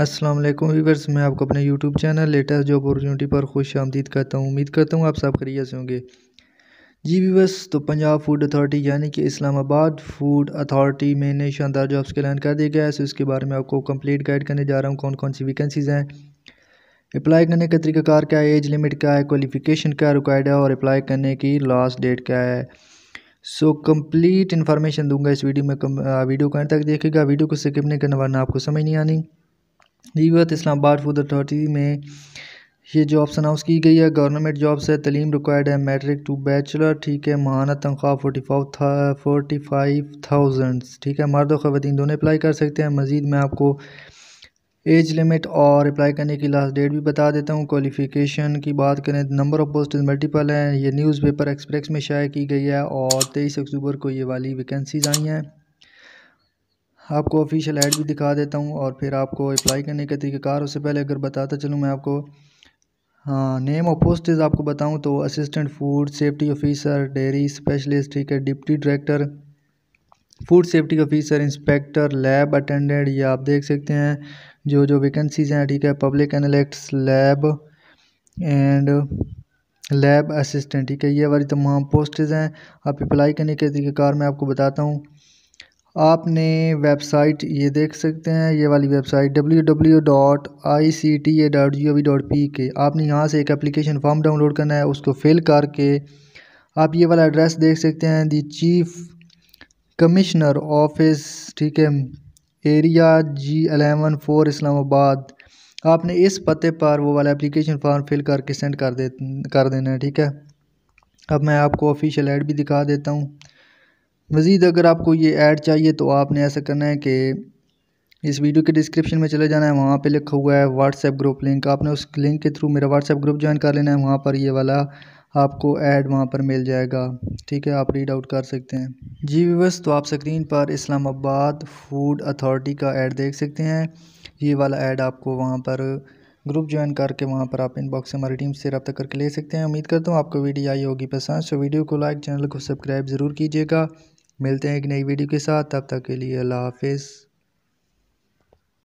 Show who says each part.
Speaker 1: अस्सलाम वालेकुम वीवर्स मैं आपको अपने YouTube channel latest job opportunity पर खुश आमदीद करता हूँ उम्मीद करता हूँ आप सब खरीय से होंगे जी वीवर्स तो पंजाब फूड अथॉरिटी यानी कि इस्लामाबाद फूड अथॉरिटी में नए शानदार जॉब्स का ऐलान कर दिया गया है सो इसके बारे में आपको कम्प्लीट गाइड करने जा रहा हूँ कौन कौन सी वैकेंसीज़ हैं अप्लाई करने का तरीकाकार क्या है एज लिमिट क्या है क्वालिफिकेशन क्या रिक्वायर्ड है और अप्लाई करने की लास्ट डेट क्या है सो कम्प्लीट इन्फॉर्मेशन दूंगा इस वीडियो में कम, आ, वीडियो को अंत तक देखेगा वीडियो को स्किप नहीं करना वरना आपको समझ नहीं आनी रिवत इस्लाम आबाद द अथॉरिटी में ये जॉब्स अनाउंस की गई है गवर्नमेंट जॉब्स है तलीम रिक्वायर्ड है मैट्रिक टू बैचलर ठीक है महाना तनख्वाह फोर्टी फाइव था फोर्टी फाइव थाउजेंड ठीक है मर्द और ख़वान दोनों अप्लाई कर सकते हैं मज़ीद मैं आपको एज लिमिट और अप्लाई करने की लास्ट डेट भी बता देता हूँ क्वालिफ़िकेशन की बात करें नंबर ऑफ़ पोस्ट मल्टीपल हैं ये न्यूज़पेपर एक्सप्रेस में शाया की गई है और तेईस अक्टूबर को ये वाली वैकेंसीज़ आई हैं आपको ऑफिशियल ऐड भी दिखा देता हूँ और फिर आपको अप्लाई करने के तरीक़ेकार उससे पहले अगर बताता चलूँ मैं आपको हाँ नेम और पोस्टेज आपको बताऊँ तो assistant food safety officer dairy specialist ठीक है deputy director food safety officer inspector lab attendant ये आप देख सकते हैं जो जो वैकेंसीज़ हैं ठीक है public analyst lab and lab assistant ठीक है ये वाली तमाम पोस्टेज हैं आप अप्लाई करने के तरीक़ेकार मैं आपको बताता हूँ आपने वेबसाइट ये देख सकते हैं ये वाली website W W dot I C T A dot G O V dot P K आपने यहाँ से एक एप्लीकेशन फॉर्म डाउनलोड करना है उसको फिल करके आप ये वाला एड्रेस देख सकते हैं दी चीफ कमिश्नर ऑफिस ठीक है area G eleven four Islamabad आपने इस पते पर वो वाला एप्लीकेशन फॉर्म फिल करके सेंड कर दे कर देना है ठीक है अब मैं आपको ऑफिशियल एड भी दिखा देता हूँ मज़ीद अगर आपको ये ऐड चाहिए तो आपने ऐसा करना है कि इस वीडियो के डिस्क्रिप्शन में चले जाना है वहाँ पे लिखा हुआ है व्हाट्सएप ग्रुप लिंक आपने उस लिंक के थ्रू मेरा व्हाट्सएप ग्रुप ज्वाइन कर लेना है वहाँ पर ये वाला आपको ऐड वहाँ पर मिल जाएगा ठीक है आप रीड आउट कर सकते हैं जी व्यूवर्स तो आप स्क्रीन पर इस्लामाबाद फूड अथॉरिटी का ऐड देख सकते हैं ये वाला ऐड आपको वहाँ पर ग्रुप ज्वाइन करके वहाँ पर आप इनबॉक्स हमारी टीम से रब्ता करके ले सकते हैं उम्मीद करता हूँ आपको वीडियो आई होगी पसंद सो वीडियो को लाइक चैनल को सब्सक्राइब ज़रूर कीजिएगा मिलते हैं एक नई वीडियो के साथ तब तक के लिए अल्लाह हाफिज़